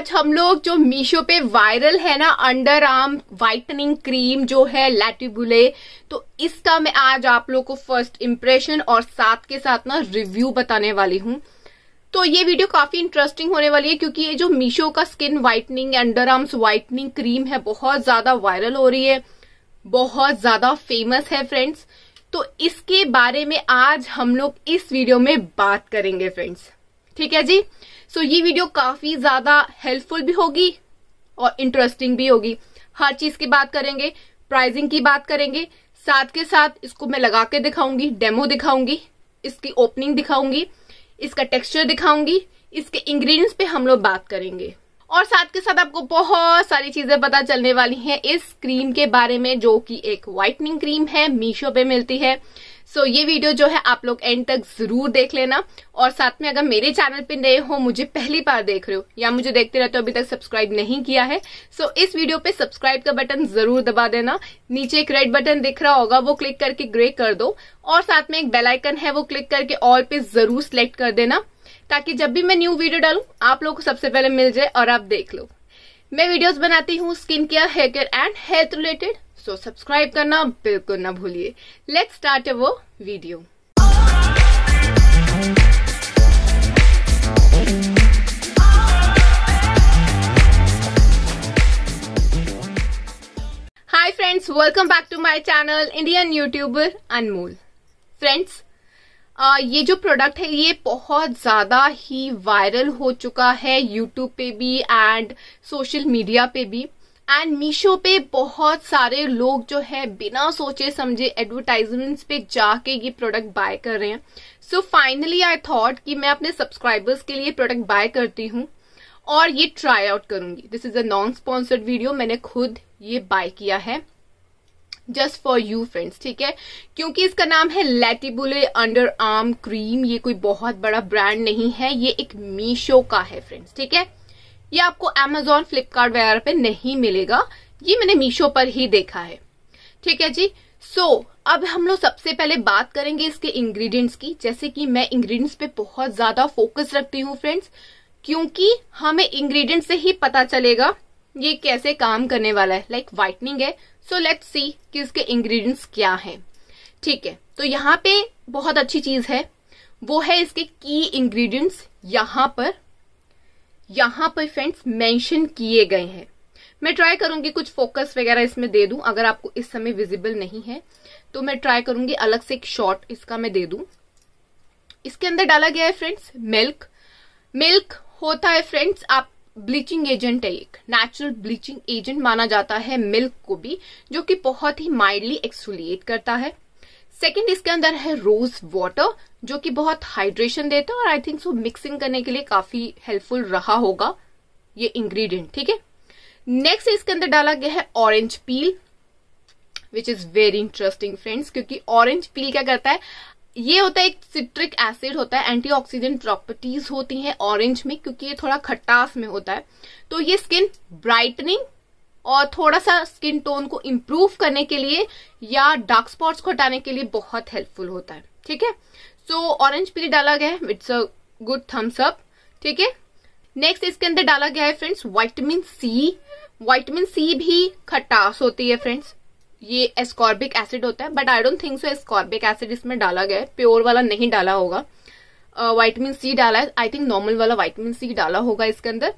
आज हम लोग जो मीशो पे वायरल है ना अंडर आर्म वाइटनिंग क्रीम जो है लैटिबुले तो इसका मैं आज आप लोग को फर्स्ट इम्प्रेशन और साथ के साथ ना रिव्यू बताने वाली हूँ तो ये वीडियो काफी इंटरेस्टिंग होने वाली है क्योंकि ये जो मीशो का skin whitening under arms whitening cream है बहुत ज्यादा वायरल हो रही है बहुत ज्यादा फेमस है फ्रेंड्स तो इसके बारे में आज हम लोग इस वीडियो में बात करेंगे फ्रेंड्स ठीक है जी सो ये वीडियो काफी ज्यादा हेल्पफुल भी होगी और इंटरेस्टिंग भी होगी हर चीज की बात करेंगे प्राइसिंग की बात करेंगे साथ के साथ इसको मैं लगा के दिखाऊंगी डेमो दिखाऊंगी इसकी ओपनिंग दिखाऊंगी इसका टेक्सचर दिखाऊंगी इसके इंग्रेडिएंट्स पे हम लोग बात करेंगे और साथ के साथ आपको बहुत सारी चीजें पता चलने वाली हैं इस क्रीम के बारे में जो कि एक व्हाइटनिंग क्रीम है मीशो पे मिलती है सो so, ये वीडियो जो है आप लोग एंड तक जरूर देख लेना और साथ में अगर मेरे चैनल पे नए हो मुझे पहली बार देख रहे हो या मुझे देखते रहते हो अभी तक सब्सक्राइब नहीं किया है सो so, इस वीडियो पे सब्सक्राइब का बटन जरूर दबा देना नीचे एक रेड बटन दिख रहा होगा वो क्लिक करके ग्रे कर दो और साथ में एक बेलाइकन है वो क्लिक करके ऑल पे जरूर सिलेक्ट कर देना ताकि जब भी मैं न्यू वीडियो डालू आप लोग को सबसे पहले मिल जाए और आप देख लो मैं वीडियोस बनाती हूँ skin care hair care and health related so so, subscribe करना बिल्कुल ना भूलिए लेट्स स्टार्ट वो video hi friends welcome back to my channel Indian YouTuber Anmol friends ये जो प्रोडक्ट है ये बहुत ज्यादा ही वायरल हो चुका है यूट्यूब पे भी एंड सोशल मीडिया पे भी एंड मीशो पे बहुत सारे लोग जो है बिना सोचे समझे एडवर्टाइजमेंट्स पे जाके ये प्रोडक्ट बाय कर रहे हैं सो फाइनली आई थॉट कि मैं अपने सब्सक्राइबर्स के लिए प्रोडक्ट बाय करती हूँ और ये ट्राई आउट करूंगी this is a non sponsored video मैंने खुद ये बाय किया है जस्ट फॉर यू फ्रेंड्स ठीक है क्योंकि इसका नाम है लेटिबुले अंडर आर्म क्रीम ये कोई बहुत बड़ा ब्रांड नहीं है ये एक मीशो का है फ्रेंड्स ठीक है ये आपको एमेजोन फ्लिपकार्ट वगैरह पे नहीं मिलेगा ये मैंने मीशो पर ही देखा है ठीक है जी सो so, अब हम लोग सबसे पहले बात करेंगे इसके इंग्रेडिएंट्स की जैसे कि मैं इंग्रेडिएंट्स पे बहुत ज्यादा फोकस रखती हूँ फ्रेंड्स क्योंकि हमें इंग्रेडिएंट्स से ही पता चलेगा ये कैसे काम करने वाला है लाइक like व्हाइटनिंग है सो लेट्स सी कि इसके इंग्रेडिएंट्स क्या हैं ठीक है तो यहाँ पे बहुत अच्छी चीज है वो है इसके की इंग्रीडियंट्स यहाँ पर यहाँ पर फ्रेंड्स मेंशन किए गए हैं मैं ट्राई करूंगी कुछ फोकस वगैरह इसमें दे दूं अगर आपको इस समय विजिबल नहीं है तो मैं ट्राई करूंगी अलग से एक शॉट इसका मैं दे दूं इसके अंदर डाला गया है फ्रेंड्स मिल्क मिल्क होता है फ्रेंड्स आप ब्लीचिंग एजेंट है एक नेचुरल ब्लीचिंग एजेंट माना जाता है मिल्क को भी जो कि बहुत ही माइल्डली एक्सुलिएट करता है सेकेंड इसके अंदर है रोज वाटर जो कि बहुत हाइड्रेशन देता है और आई थिंक सो मिक्सिंग करने के लिए काफी हेल्पफुल रहा होगा ये इंग्रेडिएंट ठीक है नेक्स्ट इसके अंदर डाला गया है orange peel which is very interesting friends क्योंकि ऑरेंज पील क्या करता है ये होता है एक सिट्रिक एसिड होता है एंटीऑक्सीडेंट प्रॉपर्टीज होती हैं ऑरेंज में क्योंकि ये थोड़ा खट्टास में होता है तो ये स्किन ब्राइटनिंग और थोड़ा सा स्किन टोन को इम्प्रूव करने के लिए या डार्क स्पॉट्स को हटाने के लिए बहुत हेल्पफुल होता है ठीक है सो ऑरेंज पील डाला गया है it's a good thumbs up ठीक है नेक्स्ट इसके अंदर डाला गया है friends vitamin C vitamin C भी खटास होती है फ्रेंड्स ये एस्कॉर्बिक एसिड होता है but I don't think so ascorbic acid इसमें डाला गया है प्योर वाला नहीं डाला होगा वाइटमिन uh, सी डाला है आई थिंक नॉर्मल वाला वाइटमिन सी डाला होगा इसके अंदर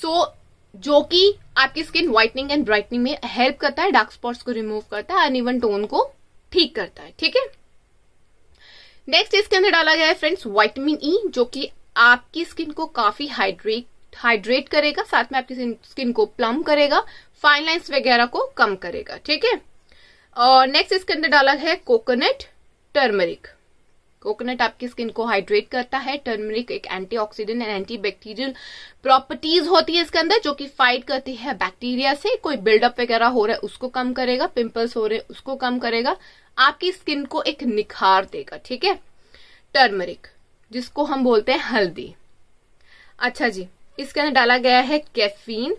सो so, जो कि आपकी स्किन व्हाइटनिंग एंड ब्राइटनिंग में हेल्प करता है डार्क स्पॉट्स को रिमूव करता है अनइवन टोन को ठीक करता है ठीक है नेक्स्ट इसके अंदर डाला गया है फ्रेंड्स वाइटमिन ई जो कि आपकी स्किन को काफी हाइड्रेट हाइड्रेट करेगा साथ में आपकी स्किन को प्लम करेगा फाइन लाइन्स वगैरह को कम करेगा ठीक है और नेक्स्ट इसके अंदर डाला है कोकोनट टर्मरिक कोकोनट आपकी स्किन को हाइड्रेट करता है टर्मरिक एक antioxidant and anti bacterial properties होती है इसके अंदर जो कि फाइट करती है बैक्टीरिया से कोई बिल्डअप वगैरह हो रहा है उसको कम करेगा पिंपल्स हो रहे हैं उसको कम करेगा आपकी स्किन को एक निखार देगा ठीक है टर्मरिक जिसको हम बोलते हैं हल्दी अच्छा जी इसके अंदर डाला गया है कैफीन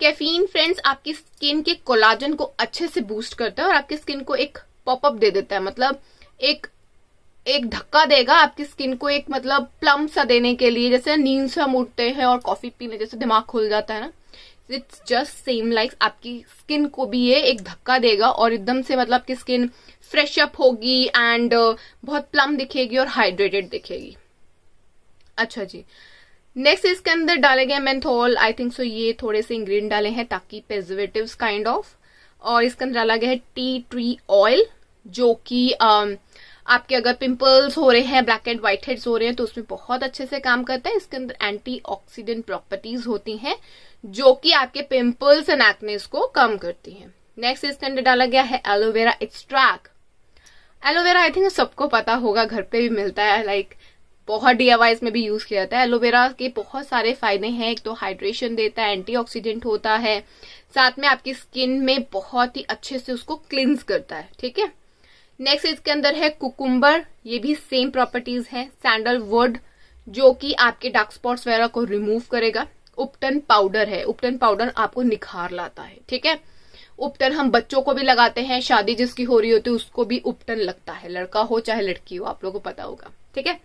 कैफीन फ्रेंड्स आपकी स्किन के कोलाजन को अच्छे से बूस्ट करता है और आपकी स्किन को एक पॉपअप दे देता है मतलब एक एक धक्का देगा आपकी स्किन को एक मतलब प्लम सा देने के लिए जैसे नींद से हम उठते हैं और कॉफी पीने जैसे दिमाग खुल जाता है ना इट्स जस्ट सेम लाइक आपकी स्किन को भी ये एक धक्का देगा और एकदम से मतलब आपकी स्किन फ्रेश अप होगी एंड uh, बहुत प्लम दिखेगी और हाइड्रेटेड दिखेगी अच्छा जी नेक्स्ट इसके अंदर डाले गए मैंथोल आई थिंक सो ये थोड़े से इंग्रीडियंट डाले हैं ताकि पेजिवेटिव काइंड ऑफ और इसके अंदर डाला गया है टी ट्री ऑयल जो कि um, आपके अगर पिंपल्स हो रहे हैं ब्लैक एंड व्हाइट हेड्स हो रहे हैं तो उसमें बहुत अच्छे से काम करता है इसके अंदर एंटीऑक्सीडेंट प्रॉपर्टीज होती हैं जो कि आपके पिंपल्स एंड एक्नेस को कम करती हैं नेक्स्ट इसके अंदर डाला गया है aloe vera extract aloe vera I think सबको पता होगा घर पे भी मिलता है लाइक like, बहुत डी में भी यूज किया जाता है एलोवेरा के बहुत सारे फायदे हैं एक तो हाइड्रेशन देता है एंटीऑक्सीडेंट होता है साथ में आपकी स्किन में बहुत ही अच्छे से उसको क्लींस करता है ठीक है नेक्स्ट इसके अंदर है कुकुम्बर ये भी सेम प्रॉपर्टीज है सैंडलवुड जो कि आपके डार्क स्पॉट्स वगैरह को रिमूव करेगा उपटन पाउडर है उपटन पाउडर आपको निखार लाता है ठीक है उपटन हम बच्चों को भी लगाते हैं शादी जिसकी हो रही होती है उसको भी उपटन लगता है लड़का हो चाहे लड़की हो आप लोगों को पता होगा ठीक है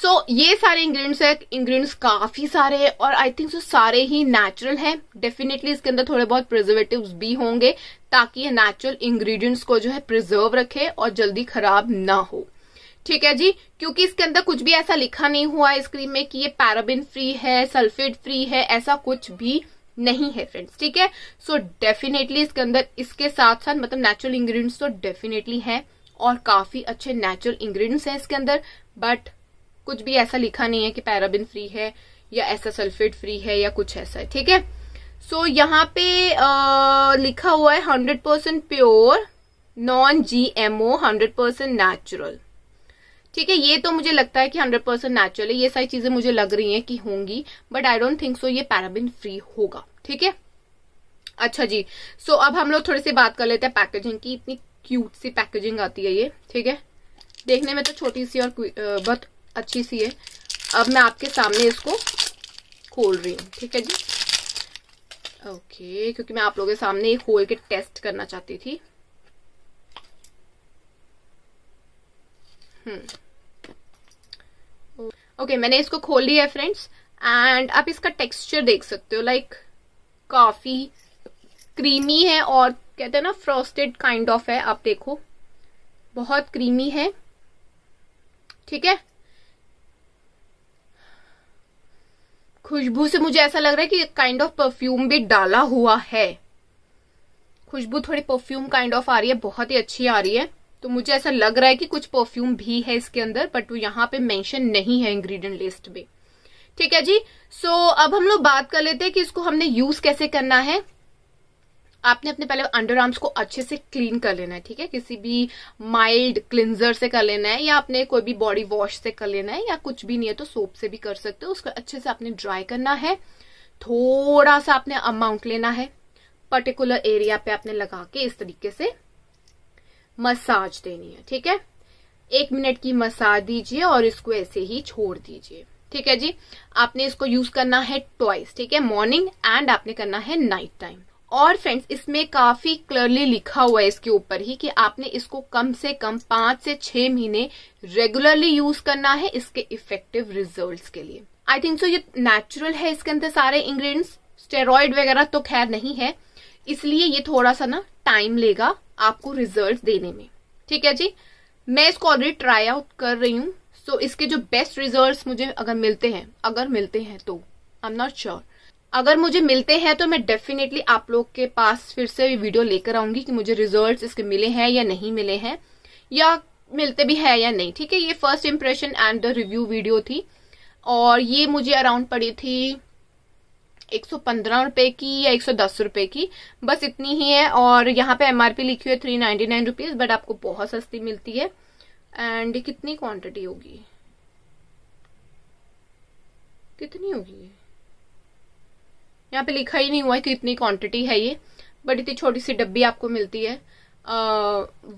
सो so, ये सारे इंग्रेडिएंट्स है इंग्रेडिएंट्स काफी सारे हैं और आई थिंक सो सारे ही नेचुरल हैं डेफिनेटली इसके अंदर थोड़े बहुत प्रिजर्वेटिव भी होंगे ताकि ये नेचुरल इंग्रेडिएंट्स को जो है प्रिजर्व रखे और जल्दी खराब ना हो ठीक है जी क्योंकि इसके अंदर कुछ भी ऐसा लिखा नहीं हुआ इस क्रीम में कि ये पैराबिन फ्री है सल्फेट फ्री है ऐसा कुछ भी नहीं है फ्रेंड्स ठीक है सो डेफिनेटली इसके अंदर इसके साथ साथ मतलब नेचुरल इंग्रेडिएंट्स तो डेफिनेटली हैं और काफी अच्छे नेचुरल इंग्रेडिएंट्स हैं इसके अंदर बट कुछ भी ऐसा लिखा नहीं है कि पैराबिन फ्री है या ऐसा सल्फेट फ्री है या कुछ ऐसा है ठीक है सो यहाँ पे आ, लिखा हुआ है hundred percent pure non G M O hundred percent natural ठीक है ये तो मुझे लगता है कि हंड्रेड परसेंट नेचुरल है ये सारी चीजें मुझे लग रही हैं कि होंगी but I don't think so ये पैराबिन फ्री होगा ठीक है अच्छा जी सो so, अब हम लोग थोड़ी सी बात कर लेते हैं पैकेजिंग की इतनी क्यूट सी पैकेजिंग आती है ये ठीक है देखने में तो छोटी सी और बट अच्छी सी है अब मैं आपके सामने इसको खोल रही हूँ ठीक है जी ओके क्योंकि मैं आप लोगों के सामने ये खोल के टेस्ट करना चाहती थी हम्म ओके मैंने इसको खोल लिया है फ्रेंड्स एंड आप इसका टेक्सचर देख सकते हो लाइक काफी क्रीमी है और कहते हैं ना फ्रॉस्टेड काइंड ऑफ है आप देखो बहुत क्रीमी है ठीक है खुशबू से मुझे ऐसा लग रहा है कि काइंड ऑफ परफ्यूम भी डाला हुआ है खुशबू थोड़ी परफ्यूम काइंड ऑफ आ रही है बहुत ही अच्छी आ रही है तो मुझे ऐसा लग रहा है कि कुछ परफ्यूम भी है इसके अंदर बट वो यहाँ पे मेंशन नहीं है इंग्रेडिएंट लिस्ट में ठीक है जी सो so, अब हम लोग बात कर लेते हैं कि इसको हमने यूज कैसे करना है आपने अपने पहले अंडर आर्म्स को अच्छे से क्लीन कर लेना है ठीक है किसी भी माइल्ड क्लिनजर से कर लेना है या आपने कोई भी बॉडी वॉश से कर लेना है या कुछ भी नहीं है तो सोप से भी कर सकते हो उसको अच्छे से आपने ड्राई करना है थोड़ा सा आपने अमाउंट लेना है पर्टिकुलर एरिया पे आपने लगा के इस तरीके से मसाज देनी है ठीक है एक मिनट की मसाज दीजिए और इसको ऐसे ही छोड़ दीजिए ठीक है जी आपने इसको यूज करना है ट्वाइस ठीक है मॉर्निंग एंड आपने करना है नाइट टाइम और फ्रेंड्स इसमें काफी क्लियरली लिखा हुआ है इसके ऊपर ही कि आपने इसको कम से कम पांच से छह महीने रेगुलरली यूज करना है इसके इफेक्टिव रिजल्ट्स के लिए आई थिंक सो ये नेचुरल है इसके अंदर सारे इंग्रेडिएंट्स स्टेरॉयड वगैरह तो खैर नहीं है इसलिए ये थोड़ा सा ना टाइम लेगा आपको रिजल्ट देने में ठीक है जी मैं इसको ऑलरेडी ट्राई आउट कर रही हूँ सो so, इसके जो बेस्ट रिजल्ट मुझे अगर मिलते हैं अगर मिलते हैं तो आई एम नॉट श्योर अगर मुझे मिलते हैं तो मैं डेफिनेटली आप लोग के पास फिर से वीडियो लेकर आऊंगी कि मुझे रिजल्ट्स इसके मिले हैं या नहीं मिले हैं या मिलते भी है या नहीं ठीक है ये first impression and the review video थी और ये मुझे अराउंड पड़ी थी एक सौ पंद्रह रुपए की या एक सौ दस रुपए की बस इतनी ही है और यहाँ पे एमआरपी लिखी हुई है three ninety nine rupees but आपको बहुत सस्ती मिलती है एंड कितनी क्वांटिटी होगी कितनी होगी ये यहाँ पे लिखा ही नहीं हुआ है कि इतनी क्वांटिटी है ये बट इतनी छोटी सी डब्बी आपको मिलती है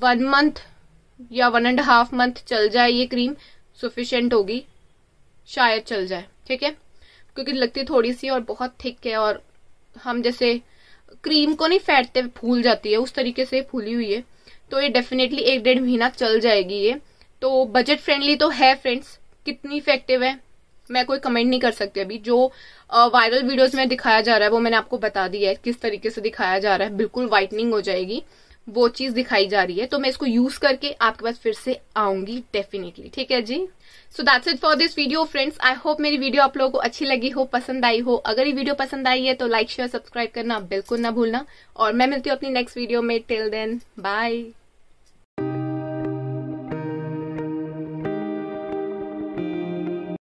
वन मंथ या वन एंड हाफ मंथ चल जाए ये क्रीम सफिशेंट होगी शायद चल जाए ठीक है क्योंकि लगती थोड़ी सी और बहुत थिक है और हम जैसे क्रीम को नहीं फैटते फूल जाती है उस तरीके से फूली हुई है तो ये डेफिनेटली एक डेढ़ महीना चल जाएगी ये तो बजट फ्रेंडली तो है फ्रेंड्स कितनी इफेक्टिव है मैं कोई कमेंट नहीं कर सकती अभी जो वायरल वीडियोस में दिखाया जा रहा है वो मैंने आपको बता दिया है किस तरीके से दिखाया जा रहा है बिल्कुल वाइटनिंग हो जाएगी वो चीज दिखाई जा रही है तो मैं इसको यूज करके आपके पास फिर से आऊंगी डेफिनेटली ठीक है जी so that's it for this video friends I hope मेरी वीडियो आप लोगों को अच्छी लगी हो पसंद आई हो अगर ये वीडियो पसंद आई है तो लाइक शेयर सब्सक्राइब करना बिल्कुल ना भूलना और मैं मिलती हूँ अपनी नेक्स्ट वीडियो में टिल देन बाय